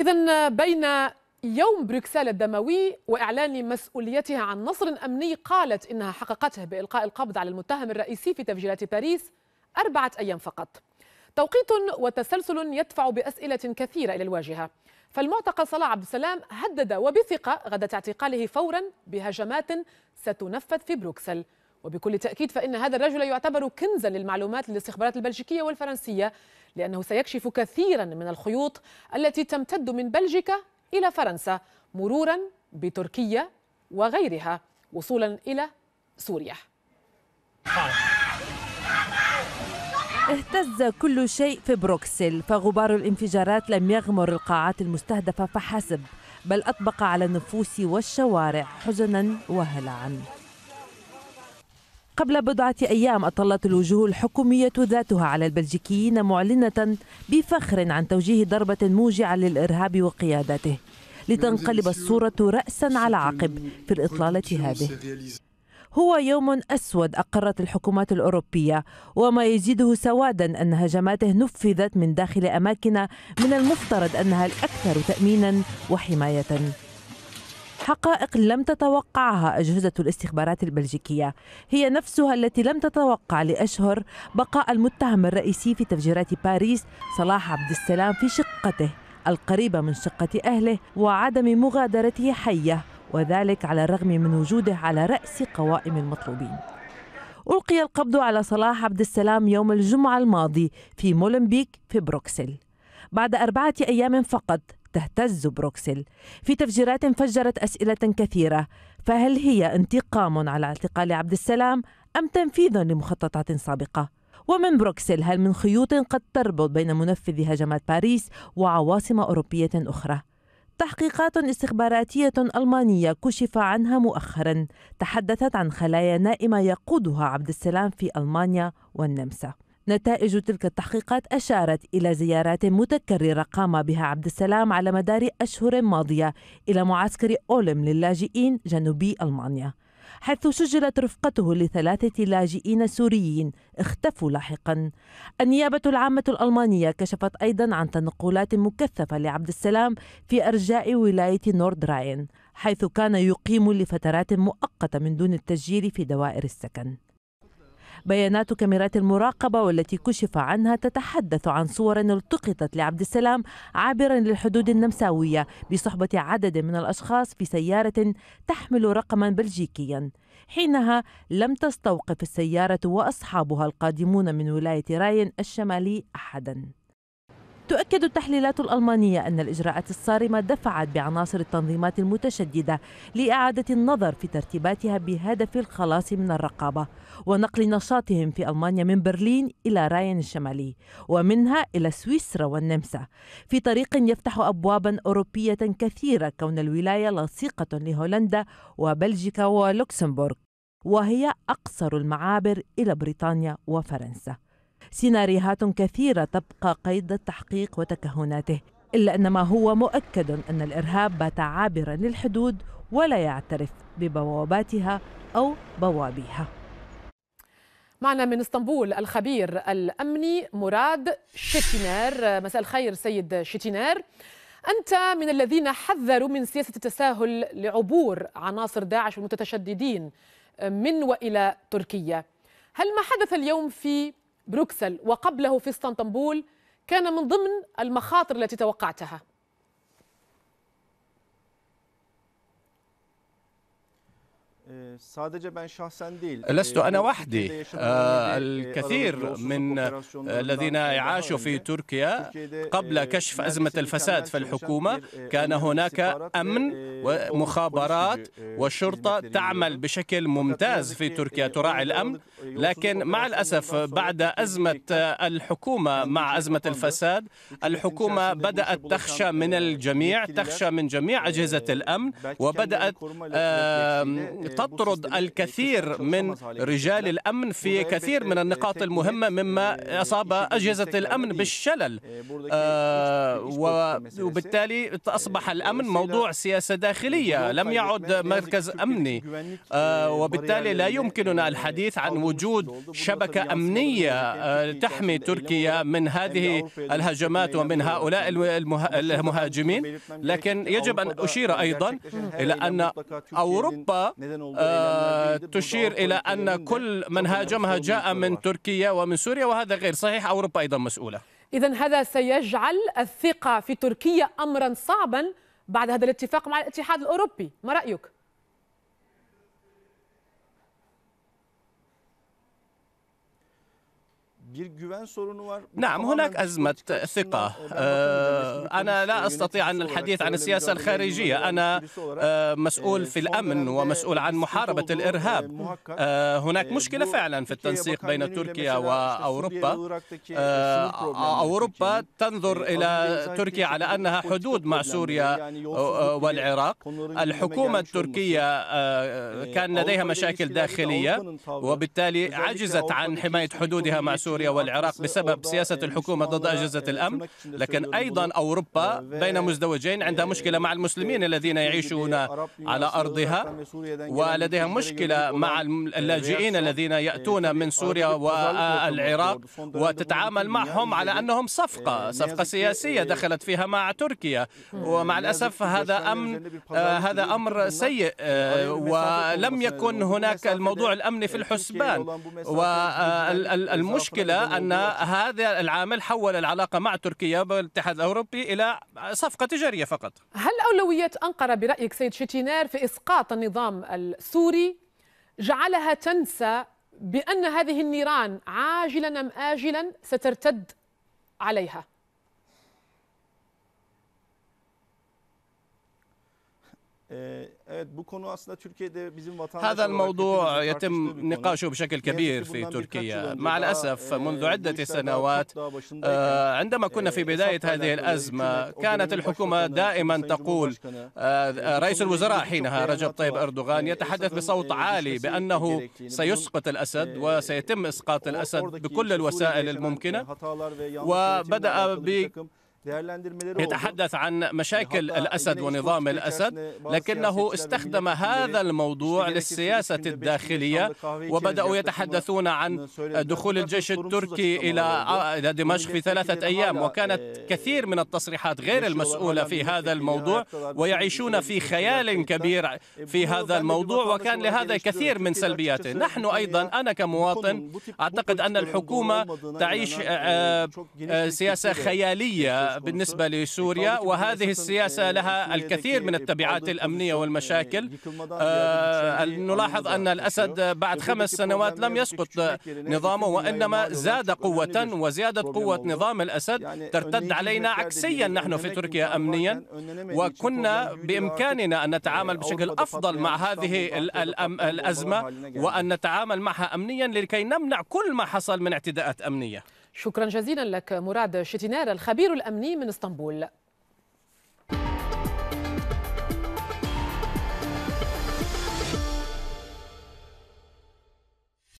إذا بين يوم بروكسل الدموي وإعلان مسؤوليتها عن نصر أمني قالت إنها حققته بإلقاء القبض على المتهم الرئيسي في تفجيرات باريس أربعة أيام فقط توقيت وتسلسل يدفع بأسئلة كثيرة إلى الواجهة فالمعتقل صلاح عبد السلام هدد وبثقة غدة اعتقاله فورا بهجمات ستنفذ في بروكسل وبكل تأكيد فإن هذا الرجل يعتبر كنزا للمعلومات للاستخبارات البلجيكية والفرنسية لأنه سيكشف كثيرا من الخيوط التي تمتد من بلجيكا إلى فرنسا مرورا بتركيا وغيرها وصولا إلى سوريا اهتز كل شيء في بروكسل فغبار الانفجارات لم يغمر القاعات المستهدفة فحسب بل أطبق على النفوس والشوارع حزنا وهلعا قبل بضعة أيام أطلت الوجوه الحكومية ذاتها على البلجيكيين معلنة بفخر عن توجيه ضربة موجعة للإرهاب وقيادته لتنقلب الصورة رأسا على عقب في الإطلالة هذه هو يوم أسود أقرت الحكومات الأوروبية وما يزيده سوادا أن هجماته نفذت من داخل أماكن من المفترض أنها الأكثر تأمينا وحماية حقائق لم تتوقعها أجهزة الاستخبارات البلجيكية هي نفسها التي لم تتوقع لأشهر بقاء المتهم الرئيسي في تفجيرات باريس صلاح عبد السلام في شقته القريبة من شقة أهله وعدم مغادرته حية وذلك على الرغم من وجوده على رأس قوائم المطلوبين ألقي القبض على صلاح عبد السلام يوم الجمعة الماضي في مولمبيك في بروكسل بعد أربعة أيام فقط تهتز بروكسل في تفجيرات فجرت أسئلة كثيرة فهل هي انتقام على اعتقال عبد السلام أم تنفيذ لمخططات سابقة؟ ومن بروكسل هل من خيوط قد تربط بين منفذ هجمات باريس وعواصم أوروبية أخرى؟ تحقيقات استخباراتية ألمانية كشف عنها مؤخرا تحدثت عن خلايا نائمة يقودها عبد السلام في ألمانيا والنمسا نتائج تلك التحقيقات أشارت إلى زيارات متكررة قام بها عبد السلام على مدار أشهر ماضية إلى معسكر أولم للاجئين جنوبي ألمانيا حيث سجلت رفقته لثلاثة لاجئين سوريين اختفوا لاحقا النيابة العامة الألمانية كشفت أيضا عن تنقلات مكثفة لعبد السلام في أرجاء ولاية نورد راين حيث كان يقيم لفترات مؤقتة من دون التسجيل في دوائر السكن بيانات كاميرات المراقبة والتي كشف عنها تتحدث عن صور التقطت لعبد السلام عابرا للحدود النمساوية بصحبة عدد من الأشخاص في سيارة تحمل رقما بلجيكيا حينها لم تستوقف السيارة وأصحابها القادمون من ولاية راين الشمالي أحداً تؤكد التحليلات الألمانية أن الإجراءات الصارمة دفعت بعناصر التنظيمات المتشددة لإعادة النظر في ترتيباتها بهدف الخلاص من الرقابة ونقل نشاطهم في ألمانيا من برلين إلى راين الشمالي ومنها إلى سويسرا والنمسا في طريق يفتح أبوابا أوروبية كثيرة كون الولاية لصيقة لهولندا وبلجيكا ولوكسمبورغ وهي أقصر المعابر إلى بريطانيا وفرنسا سيناريوهات كثيرة تبقى قيد التحقيق وتكهناته إلا أن ما هو مؤكد أن الإرهاب بات عابرا للحدود ولا يعترف ببواباتها أو بوابيها معنا من اسطنبول الخبير الامني مراد شتينار مساء الخير سيد شتينار انت من الذين حذروا من سياسه التساهل لعبور عناصر داعش والمتشددين من والى تركيا هل ما حدث اليوم في بروكسل وقبله في اسطنبول كان من ضمن المخاطر التي توقعتها لست أنا وحدي الكثير من الذين عاشوا في تركيا قبل كشف أزمة الفساد في الحكومة كان هناك أمن ومخابرات وشرطة تعمل بشكل ممتاز في تركيا تراعي الأمن لكن مع الأسف بعد أزمة الحكومة مع أزمة الفساد الحكومة بدأت تخشى من الجميع تخشى من جميع أجهزة الأمن وبدأت تطرد الكثير من رجال الأمن في كثير من النقاط المهمة مما أصاب أجهزة الأمن بالشلل وبالتالي أصبح الأمن موضوع سياسة داخلية لم يعد مركز أمني وبالتالي لا يمكننا الحديث عن وجود شبكة أمنية تحمي تركيا من هذه الهجمات ومن هؤلاء المهاجمين لكن يجب أن أشير أيضا إلى أن أوروبا آه، تشير إلى أن كل من هاجمها جاء من تركيا ومن سوريا وهذا غير صحيح أوروبا أيضا مسؤولة إذا هذا سيجعل الثقة في تركيا أمرا صعبا بعد هذا الاتفاق مع الاتحاد الأوروبي ما رأيك؟ نعم هناك أزمة ثقة آه، أنا لا أستطيع أن الحديث عن السياسة الخارجية أنا آه، مسؤول e، في الأمن ومسؤول عن محاربة e، الإرهاب آه، هناك e، مشكلة فعلا في التنسيق بين تركيا وأوروبا أوروبا تنظر إلى تركيا على أنها حدود مع سوريا والعراق الحكومة التركية كان لديها مشاكل داخلية وبالتالي عجزت عن حماية حدودها مع سوريا سوريا والعراق بسبب سياسة الحكومة ضد أجهزة الأمن لكن أيضا أوروبا بين مزدوجين عندها مشكلة مع المسلمين الذين يعيشون على أرضها ولديها مشكلة مع اللاجئين الذين يأتون من سوريا والعراق وتتعامل معهم على أنهم صفقة صفقة سياسية دخلت فيها مع تركيا ومع الأسف هذا أمن هذا أمر سيء ولم يكن هناك الموضوع الأمني في الحسبان والمشكلة إلى أن هذا العامل حول العلاقة مع تركيا بالاتحاد الأوروبي إلى صفقة تجارية فقط هل أولوية أنقرة برأيك سيد شتينار في إسقاط النظام السوري جعلها تنسى بأن هذه النيران عاجلا أم آجلا سترتد عليها آه، هذا الموضوع يتم نقاشه بشكل كبير في تركيا مع الأسف e, منذ عدة سنوات آه، عندما كنا في e, بداية هذه الأزمة كانت الحكومة دائما تقول آه، رئيس الوزراء حينها رجب طيب أردوغان e, يتحدث بصوت عالي بأنه سيسقط الأسد وسيتم إسقاط الأسد بكل الوسائل الممكنة وبدأ ب يتحدث عن e, مشاكل الاسد ونظام الاسد لكنه استخدم هذا الموضوع للسياسه الداخليه وبداوا يتحدثون عن دخول الجيش التركي الى الى دمشق في ثلاثه ايام e، وكانت كثير من التصريحات غير المسؤوله في هذا الموضوع ويعيشون في خيال كبير في هذا الموضوع وكان لهذا كثير من سلبياته نحن ايضا انا كمواطن اعتقد ان الحكومه تعيش سياسه خياليه بالنسبة لسوريا وهذه السياسة لها الكثير من التبعات الأمنية والمشاكل نلاحظ أن الأسد بعد خمس سنوات لم يسقط نظامه وإنما زاد قوة وزيادة قوة نظام الأسد ترتد علينا عكسيا نحن في تركيا أمنيا وكنا بإمكاننا أن نتعامل بشكل أفضل مع هذه الأزمة وأن نتعامل معها أمنيا لكي نمنع كل ما حصل من اعتداءات أمنية شكرا جزيلا لك مراد شتينار الخبير الأمني من اسطنبول